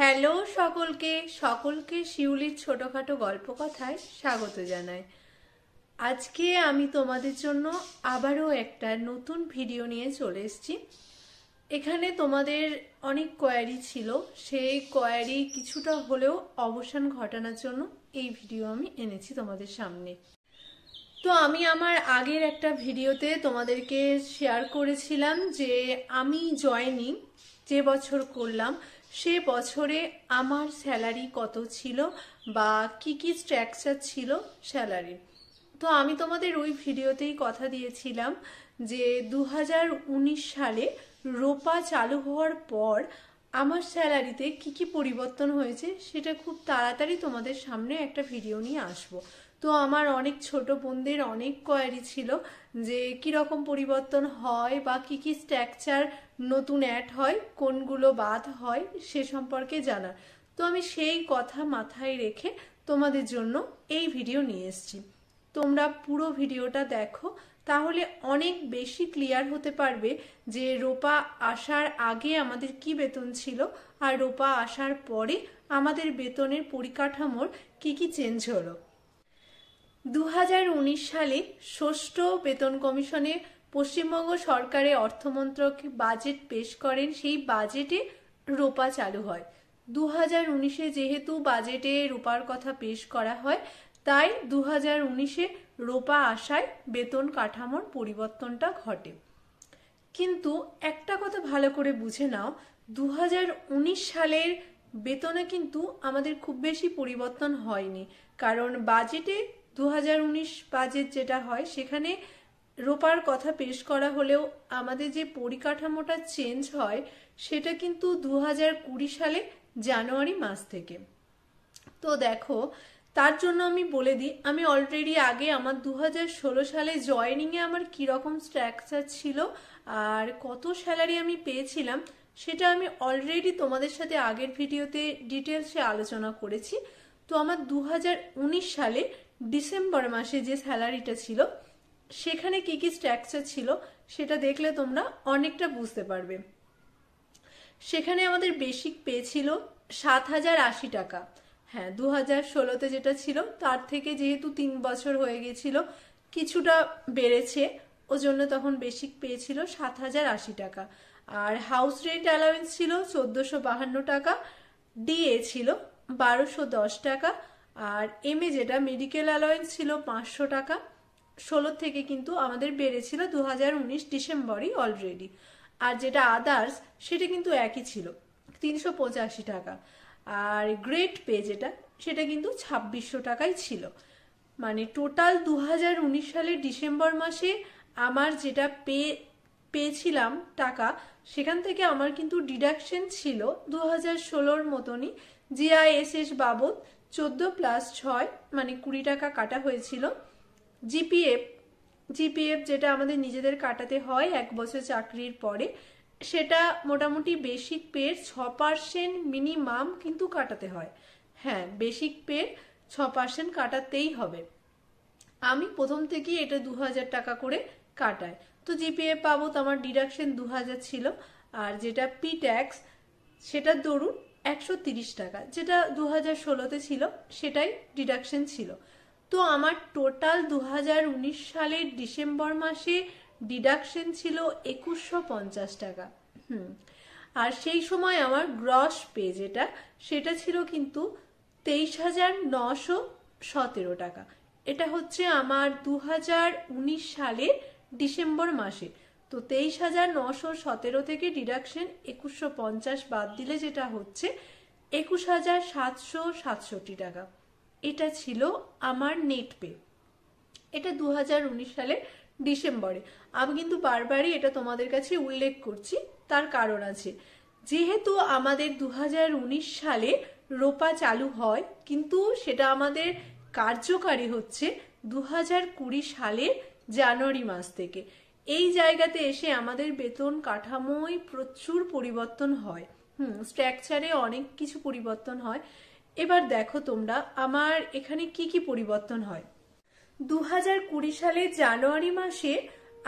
hello সকলকে সকলকে শিউলির ছোটোখাটো গল্প কথায় স্বাগত জানাই আজকে আমি তোমাদের জন্য আবারও একটা নতুন ভিডিও নিয়ে চলে এসেছি এখানে তোমাদের অনেক কোয়ারি ছিল সেই কোয়ারি কিছুটা হলেও অবসান ঘটানোর জন্য এই ভিডিও আমি এনেছি তোমাদের সামনে তো আমি আমার আগের একটা ভিডিওতে তোমাদেরকে শেয়ার করেছিলাম যে আমি জয়নিং যে বছর করলাম সে বছরে আমার স্যালারি কত ছিল বা কি কি স্ট্রাকচার ছিল স্যালারি তো আমি তোমাদের ওই ভিডিওতেই কথা দিয়েছিলাম যে দু সালে রোপা চালু হওয়ার পর আমার স্যালারিতে কি কি পরিবর্তন হয়েছে সেটা খুব তাড়াতাড়ি তোমাদের সামনে একটা ভিডিও নিয়ে আসবো তো আমার অনেক ছোট বোনদের অনেক কোয়ারি ছিল যে কীরকম পরিবর্তন হয় বা কী কী স্ট্রাকচার নতুন অ্যাড হয় কোনগুলো বাদ হয় সে সম্পর্কে জানার তো আমি সেই কথা মাথায় রেখে তোমাদের জন্য এই ভিডিও নিয়ে এসেছি তোমরা পুরো ভিডিওটা দেখো তাহলে অনেক বেশি ক্লিয়ার হতে পারবে যে রোপা আসার আগে আমাদের কি বেতন ছিল আর রোপা আসার পরে আমাদের বেতনের পরিকাঠামোর কি কি চেঞ্জ হলো দু সালে ষষ্ঠ বেতন কমিশনে পশ্চিমবঙ্গ সরকারের অর্থমন্ত্রক বাজেট পেশ করেন সেই বাজেটে রোপা চালু হয় দু হাজার উনিশে যেহেতু বাজেটে রোপার কথা পেশ করা হয় তাই দু হাজার উনিশে রোপা আসায় বেতন কাঠামোর পরিবর্তনটা ঘটে কিন্তু একটা কথা ভালো করে বুঝে নাও দু সালের বেতনে কিন্তু আমাদের খুব বেশি পরিবর্তন হয়নি কারণ বাজেটে দু হাজার উনিশ বাজেট যেটা হয় সেখানে রোপার কথা পেশ করা হলেও আমাদের যে পরিকাঠামোটা চেঞ্জ হয় সেটা কিন্তু দু হাজার কুড়ি সালে জানুয়ারি মাস থেকে তো দেখো তার জন্য আমি বলে দিই আমি অলরেডি আগে আমার দু ষোলো সালে জয়নিংয়ে আমার কীরকম স্ট্রাকচার ছিল আর কত স্যালারি আমি পেয়েছিলাম সেটা আমি অলরেডি তোমাদের সাথে আগের ভিডিওতে ডিটেলসে আলোচনা করেছি তো আমার দু সালে ডিসেম্বর মাসে যে স্যালারিটা ছিল সেখানে কি কি স্ট্রাকচার ছিল সেটা দেখলে তোমরা অনেকটা বুঝতে পারবে সেখানে আমাদের বেসিক পে ছিল সাত হাজার আশি টাকা হ্যাঁ দু হাজার ষোলোতে যেটা ছিল তার থেকে যেহেতু তিন বছর হয়ে গেছিল কিছুটা বেড়েছে ও জন্য তখন বেসিক পেয়েছিল সাত হাজার আশি টাকা আর হাউস রেন্ট অ্যালাউন্স ছিল চোদ্দোশো বাহান্ন টাকা ডিএ ছিল বারোশো দশ টাকা আর এমএ যেটা মেডিকেল অ্যালায়েন্স ছিল পাঁচশো টাকা ষোলো থেকে কিন্তু আমাদের বেড়েছিল দু হাজার উনিশ ডিসেম্বরই অলরেডি আর যেটা আদার্স সেটা কিন্তু একই ছিল তিনশো পঁচাশি টাকা আর গ্রেট পে যেটা সেটা কিন্তু ছাব্বিশশো টাকাই ছিল মানে টোটাল দু হাজার উনিশ সালের ডিসেম্বর মাসে আমার যেটা পে পেয়েছিলাম টাকা সেখান থেকে আমার কিন্তু ডিডাকশন ছিল দু হাজার ষোলোর মতনই জিআইএসএস বাবদ চোদ্দ প্লাস ছয় মানে কুড়ি টাকা কাটা হয়েছিল জিপিএফ জিপিএফ যেটা আমাদের নিজেদের কাটাতে হয় এক বছর চাকরির পরে সেটা মোটামুটি বেসিক পের ছ পার্সেন্ট মিনিমাম কিন্তু কাটাতে হয় হ্যাঁ বেসিক পের ছ পার্সেন্ট কাটাতেই হবে আমি প্রথম থেকেই এটা দু হাজার টাকা করে কাটায় তো জিপিএফ পাবো তো আমার ডিডাকশন দু হাজার ছিল আর যেটা পি ট্যাক্স সেটা দরুন একশো তিরিশ টাকা যেটা দু হাজার ষোলোতে ছিল সেটাই ডিডাকশন ছিল তো আমার টোটাল দু হাজার উনিশ সালের ডিসেম্বর মাসে ডিডাকশন ছিল একুশশো পঞ্চাশ টাকা হুম আর সেই সময় আমার গ্রস পে যেটা সেটা ছিল কিন্তু তেইশ হাজার নশো সতেরো টাকা এটা হচ্ছে আমার দু হাজার উনিশ সালের ডিসেম্বর মাসে তো তেইশ হাজার নশো সতেরো থেকে ডিডাকশন একুশশো পঞ্চাশ বাদ দিলে যেটা হচ্ছে একুশ হাজার সাতশো সাতষট্টি টাকা এটা ছিল আমার নেট পে এটা দু হাজার উনিশ সালে ডিসেম্বরে আমি কিন্তু বারবারই এটা তোমাদের কাছে উল্লেখ করছি তার কারণ আছে যেহেতু আমাদের দু সালে রোপা চালু হয় কিন্তু সেটা আমাদের কার্যকারী হচ্ছে দু সালের জানুয়ারি মাস থেকে এই জায়গাতে এসে আমাদের বেতন কাঠামোই প্রচুর পরিবর্তন হয় হুম স্ট্রাকচারে অনেক কিছু পরিবর্তন হয় এবার দেখো তোমরা আমার এখানে কি কি পরিবর্তন হয় দু হাজার কুড়ি সালে জানুয়ারি মাসে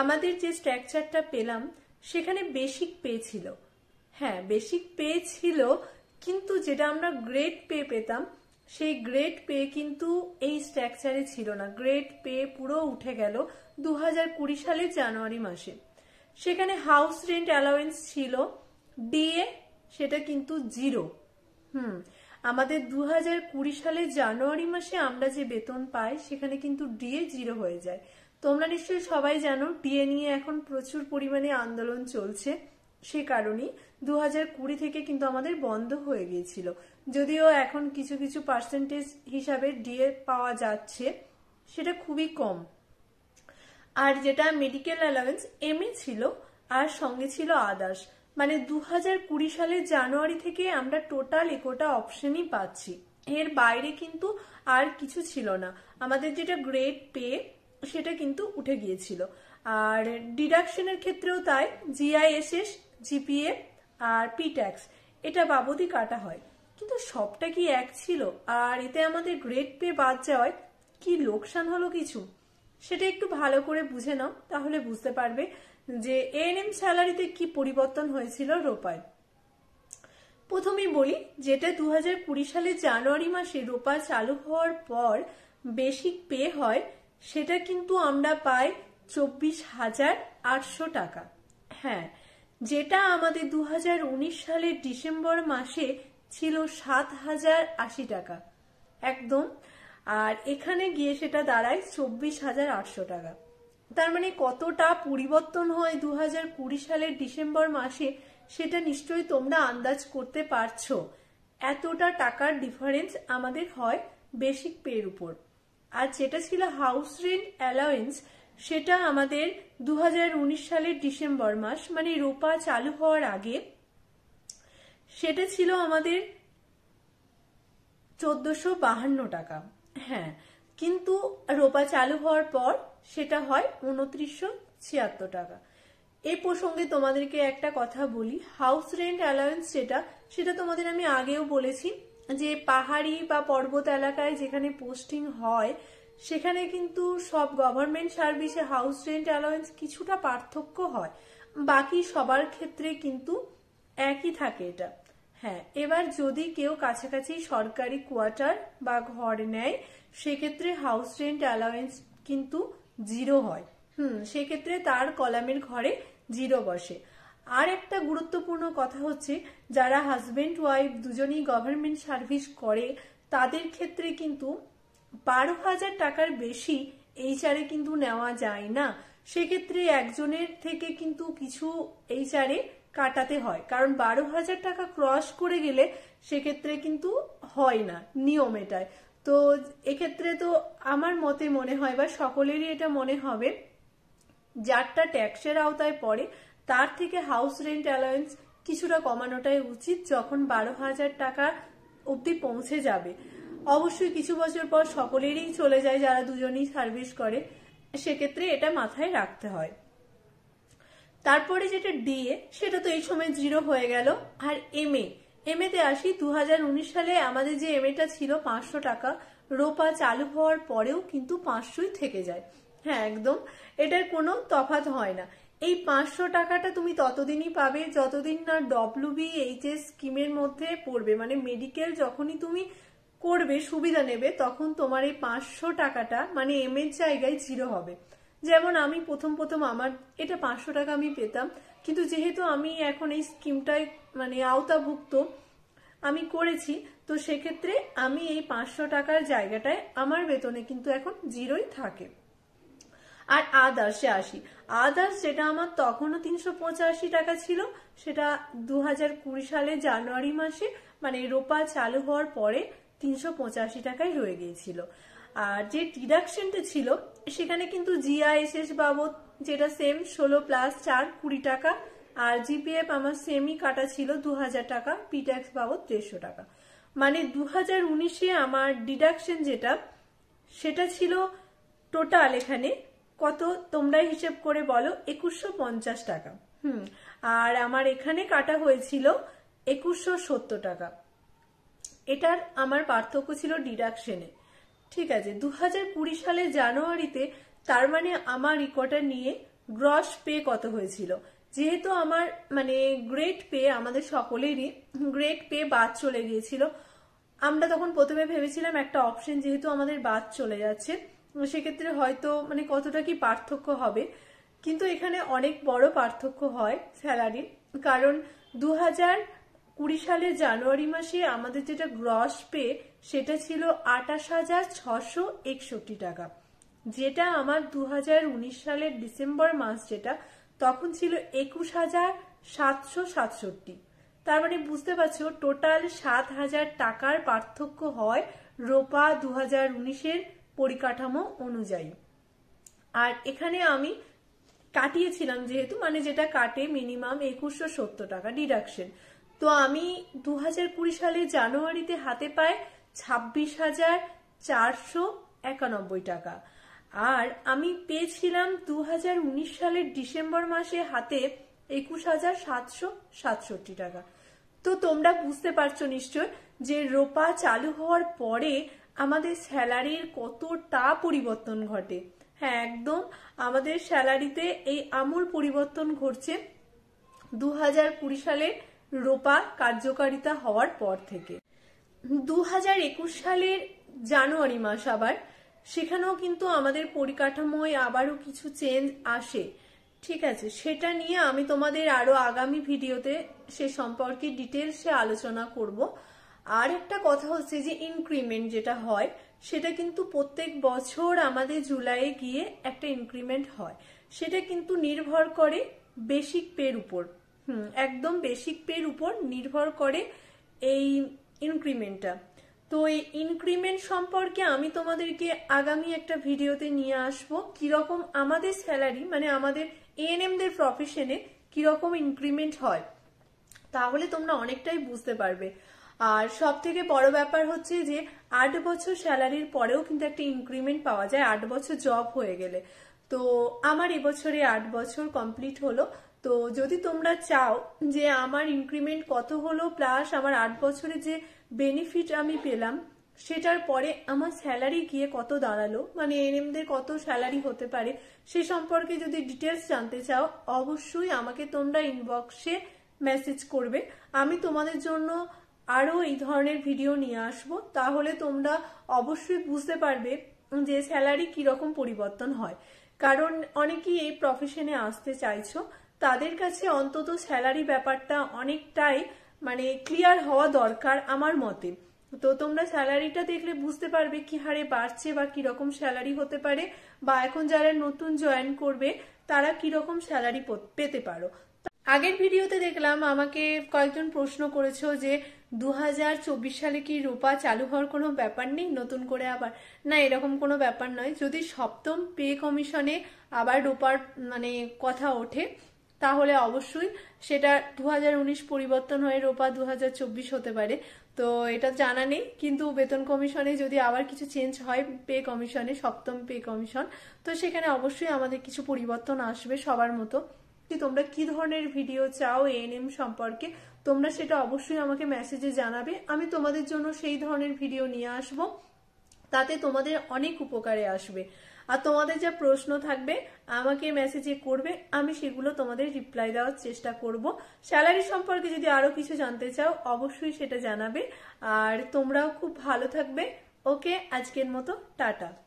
আমাদের যে স্ট্রাকচারটা পেলাম সেখানে বেসিক পে ছিল হ্যাঁ বেসিক পে ছিল কিন্তু যেটা আমরা গ্রেড পে পেতাম সেই গ্রেড পে কিন্তু এই স্ট্রাকচারে ছিল না গ্রেড পে পুরো উঠে গেল দু কুড়ি সালের জানুয়ারি মাসে সেখানে হাউস রেন্ট অ্যালাওয়েন্স ছিল ডিএ সেটা কিন্তু জিরো হুম আমাদের দু হাজার কুড়ি সালের জানুয়ারি মাসে আমরা যে বেতন পাই সেখানে কিন্তু ডিএ জিরো হয়ে যায় তোমরা নিশ্চয়ই সবাই জানো ডিএ নিয়ে এখন প্রচুর পরিমাণে আন্দোলন চলছে সে কারণেই দু হাজার কুড়ি থেকে কিন্তু আমাদের বন্ধ হয়ে গিয়েছিল যদিও এখন কিছু কিছু পার্সেন্টেজ হিসাবে ডিএ পাওয়া যাচ্ছে সেটা খুবই কম আর যেটা মেডিকেল অ্যালাওয়েন্স এমই ছিল আর সঙ্গে ছিল আদার্স মানে দু হাজার কুড়ি সালের জানুয়ারি থেকে আমরা টোটাল একোটা অপশনই পাচ্ছি এর বাইরে কিন্তু আর কিছু ছিল না আমাদের যেটা গ্রেড পে সেটা কিন্তু উঠে গিয়েছিল আর ডিডাকশনের ক্ষেত্রেও তাই জিআইএসএস জিপিএ আর পি ট্যাক্স এটা বাবদই কাটা হয় কিন্তু সবটা কি এক ছিল আর এতে আমাদের গ্রেড পে বাদ যাওয়ায় কি লোকসান হলো কিছু সেটা একটু ভালো করে বুঝে নাও তাহলে বুঝতে পারবে যে এএনএম স্যালারিতে কি পরিবর্তন হয়েছিল রোপায় প্রথমেই বলি যেটা দু হাজার কুড়ি সালে জানুয়ারি মাসে রোপা চালু হওয়ার পর বেসিক পে হয় সেটা কিন্তু আমরা পাই চব্বিশ হাজার আটশো টাকা হ্যাঁ যেটা আমাদের দু হাজার উনিশ সালের ডিসেম্বর মাসে ছিল সাত হাজার আশি টাকা একদম আর এখানে গিয়ে সেটা দাঁড়ায় চব্বিশ হাজার আটশো টাকা তার মানে কতটা পরিবর্তন হয় দু হাজার কুড়ি সালের ডিসেম্বর মাসে সেটা নিশ্চয়ই তোমরা আন্দাজ করতে পারছো এতটা টাকার ডিফারেন্স আমাদের হয় বেসিক পের উপর আর যেটা ছিল হাউস রেন্ট অ্যালাওয়েন্স সেটা আমাদের দু সালের ডিসেম্বর মাস মানে রোপা চালু হওয়ার আগে সেটা ছিল আমাদের চোদ্দশো বাহান্ন টাকা হ্যাঁ কিন্তু রোপা চালু হওয়ার পর সেটা হয় উনত্রিশশো ছিয়াত্তর টাকা এ প্রসঙ্গে তোমাদেরকে একটা কথা বলি হাউস রেন্ট অ্যালাওয়েন্স যেটা সেটা তোমাদের আমি আগেও বলেছি যে পাহাড়ি বা পর্বত এলাকায় যেখানে পোস্টিং হয় সেখানে কিন্তু সব গভর্নমেন্ট সার্ভিসে হাউস রেন্ট অ্যালাওয়েন্স কিছুটা পার্থক্য হয় বাকি সবার ক্ষেত্রে কিন্তু একই থাকে এটা হ্যাঁ এবার যদি কেউ কাছাকাছি সরকারি কোয়ার্টার বা ঘর নেয় সেক্ষেত্রে হাউস রেন্ট অ্যালাওয়েন্স কিন্তু জিরো হয় হুম সেক্ষেত্রে তার কলামের ঘরে জিরো বসে আর একটা গুরুত্বপূর্ণ কথা হচ্ছে যারা হাজব্যান্ড ওয়াইফ দুজনেই গভর্নমেন্ট সার্ভিস করে তাদের ক্ষেত্রে কিন্তু বারো হাজার টাকার বেশি আরে কিন্তু নেওয়া যায় না সেক্ষেত্রে একজনের থেকে কিন্তু কিছু আরে কাটাতে হয় কারণ বারো হাজার টাকা ক্রস করে গেলে সেক্ষেত্রে কিন্তু হয় না নিয়ম এটায় তো এক্ষেত্রে তো আমার মতে মনে হয় বা সকলেরই এটা মনে হবে যারটা ট্যাক্সের আওতায় পড়ে তার থেকে হাউস রেন্ট অ্যালায়েন্স কিছুটা কমানোটাই উচিত যখন বারো হাজার টাকা অবধি পৌঁছে যাবে অবশ্যই কিছু বছর পর সকলেরই চলে যায় যারা দুজনেই সার্ভিস করে সেক্ষেত্রে এটা মাথায় রাখতে হয় তারপরে যেটা ডিএ সেটা তো এই সময় জিরো হয়ে গেল আর এম এ এম এতে আসি দু সালে আমাদের যে এম এটা ছিল পাঁচশো টাকা রোপা চালু হওয়ার পরেও কিন্তু পাঁচশোই থেকে যায় হ্যাঁ একদম এটার কোনো তফাত হয় না এই পাঁচশো টাকাটা তুমি ততদিনই পাবে যতদিন না ডব্লিউবি এইচএস স্কিমের মধ্যে পড়বে মানে মেডিকেল যখনই তুমি করবে সুবিধা নেবে তখন তোমার এই পাঁচশো টাকাটা মানে এম এর জায়গায় জিরো হবে যেমন আমি প্রথম প্রথম আমার এটা পাঁচশো টাকা আমি পেতাম কিন্তু যেহেতু আমি এখন এই স্কিমটায় মানে আওতাভুক্ত আমি করেছি তো সেক্ষেত্রে আমি এই পাঁচশো টাকার জায়গাটায় আমার বেতনে কিন্তু এখন জিরোই থাকে আর আদার্সে আসি আদার্স যেটা আমার তখনও তিনশো পঁচাশি টাকা ছিল সেটা দু হাজার কুড়ি সালে জানুয়ারি মাসে মানে রোপা চালু হওয়ার পরে তিনশো পঁচাশি টাকায় রয়ে গিয়েছিল আর যে ডিডাকশনটা ছিল সেখানে কিন্তু জিআইএসএস বাবদ যেটা সেম ষোলো প্লাস চার কুড়ি টাকা আর জিপিএফ আমার সেমই কাটা ছিল দু হাজার টাকা পিট্যাক্স বাবদ দেড়শো টাকা মানে দু হাজার উনিশে আমার ডিডাকশন যেটা সেটা ছিল টোটাল এখানে কত তোমরা হিসেব করে বলো একুশশো পঞ্চাশ টাকা হুম আর আমার এখানে কাটা হয়েছিল একুশশো সত্তর টাকা এটার আমার পার্থক্য ছিল ডিডাকশনে ঠিক আছে দু হাজার কুড়ি সালে জানুয়ারিতে তার মানে আমার রিকটা নিয়ে গ্রস পে কত হয়েছিল যেহেতু আমার মানে গ্রেট পে আমাদের সকলেরই গ্রেট পে বাদ চলে গিয়েছিল আমরা তখন প্রথমে ভেবেছিলাম একটা অপশন যেহেতু আমাদের বাদ চলে যাচ্ছে সেক্ষেত্রে হয়তো মানে কতটা কি পার্থক্য হবে কিন্তু এখানে অনেক বড় পার্থক্য হয় স্যালারির কারণ দু হাজার কুড়ি সালের জানুয়ারি মাসে আমাদের যেটা গ্রস পে সেটা ছিল আটাশ হাজার ছশো একষট্টি টাকা যেটা আমার দু সালের ডিসেম্বর মাস যেটা তখন ছিল একুশ হাজার সাতশো সাতষট্টি তার মানে বুঝতে পারছো টোটাল সাত হাজার টাকার পার্থক্য হয় রোপা দু হাজার উনিশের পরিকাঠামো অনুযায়ী আর এখানে আমি কাটিয়েছিলাম যেহেতু মানে যেটা কাটে মিনিমাম একুশশো সত্তর টাকা ডিডাকশন তো আমি দু হাজার কুড়ি সালে জানুয়ারিতে হাতে পায় ছাব্বিশ হাজার চারশো একানব্বই টাকা আর আমি পেয়েছিলাম দু সালের ডিসেম্বর মাসে হাতে একুশ হাজার সাতশো সাতষট্টি টাকা তো তোমরা বুঝতে পারছো নিশ্চয় যে রোপা চালু হওয়ার পরে আমাদের স্যালারির কতটা পরিবর্তন ঘটে হ্যাঁ একদম আমাদের স্যালারিতে এই আমূল পরিবর্তন ঘটছে দু হাজার কুড়ি সালের রোপা কার্যকারিতা হওয়ার পর থেকে দু হাজার একুশ সালের জানুয়ারি মাস আবার সেখানেও কিন্তু আমাদের পরিকাঠামোয় আবারও কিছু চেঞ্জ আসে ঠিক আছে সেটা নিয়ে আমি তোমাদের আরো আগামী ভিডিওতে সে সম্পর্কে ডিটেলসে আলোচনা করব আর একটা কথা হচ্ছে যে ইনক্রিমেন্ট যেটা হয় সেটা কিন্তু প্রত্যেক বছর আমাদের জুলাইয়ে গিয়ে একটা ইনক্রিমেন্ট হয় সেটা কিন্তু নির্ভর করে বেসিক পের উপর হুম একদম বেসিক পের উপর নির্ভর করে এই ইনক্রিমেন্টটা তো এই ইনক্রিমেন্ট সম্পর্কে আমি তোমাদেরকে আগামী একটা ভিডিওতে নিয়ে আসবো কিরকম আমাদের স্যালারি মানে আমাদের এএনএমদের প্রফেশনে কিরকম ইনক্রিমেন্ট হয় তাহলে তোমরা অনেকটাই বুঝতে পারবে আর সব থেকে বড় ব্যাপার হচ্ছে যে আট বছর স্যালারির পরেও কিন্তু একটা ইনক্রিমেন্ট পাওয়া যায় আট বছর জব হয়ে গেলে তো আমার এবছরে আট বছর কমপ্লিট হলো তো যদি তোমরা চাও যে আমার ইনক্রিমেন্ট কত হলো প্লাস আমার আট বছরে যে বেনিফিট আমি পেলাম সেটার পরে আমার স্যালারি গিয়ে কত দাঁড়ালো মানে এনএমদের কত স্যালারি হতে পারে সে সম্পর্কে যদি ডিটেলস জানতে চাও অবশ্যই আমাকে তোমরা ইনবক্সে মেসেজ করবে আমি তোমাদের জন্য আরও এই ধরনের ভিডিও নিয়ে আসবো তাহলে তোমরা অবশ্যই বুঝতে পারবে যে স্যালারি কীরকম পরিবর্তন হয় কারণ অনেকেই এই প্রফেশনে আসতে চাইছো তাদের কাছে অন্তত স্যালারি ব্যাপারটা অনেকটাই মানে ক্লিয়ার হওয়া দরকার আমার মতে তো তোমরা স্যালারিটা দেখলে বুঝতে পারবে কি হারে বাড়ছে বা কিরকম স্যালারি হতে পারে বা এখন যারা নতুন জয়েন করবে তারা কিরকম স্যালারি পেতে পারো আগের ভিডিওতে দেখলাম আমাকে কয়েকজন প্রশ্ন করেছো যে দু সালে কি রূপা চালু হওয়ার কোনো ব্যাপার নেই নতুন করে আবার না এরকম কোনো ব্যাপার নয় যদি সপ্তম পে কমিশনে আবার রূপার মানে কথা ওঠে তাহলে অবশ্যই সেটা দু পরিবর্তন হয়ে রোপা দু হতে পারে তো এটা জানা নেই কিন্তু বেতন কমিশনে যদি আবার কিছু চেঞ্জ হয় পে কমিশনে সপ্তম পে কমিশন তো সেখানে অবশ্যই আমাদের কিছু পরিবর্তন আসবে সবার মতো তোমরা কি ধরনের ভিডিও চাও এএনএম সম্পর্কে তোমরা সেটা অবশ্যই আমাকে মেসেজে জানাবে আমি তোমাদের জন্য সেই ধরনের ভিডিও নিয়ে আসব তাতে তোমাদের অনেক উপকারে আসবে আর তোমাদের যা প্রশ্ন থাকবে আমাকে মেসেজে করবে আমি সেগুলো তোমাদের রিপ্লাই দেওয়ার চেষ্টা করব স্যালারি সম্পর্কে যদি আরও কিছু জানতে চাও অবশ্যই সেটা জানাবে আর তোমরাও খুব ভালো থাকবে ওকে আজকের মতো টাটা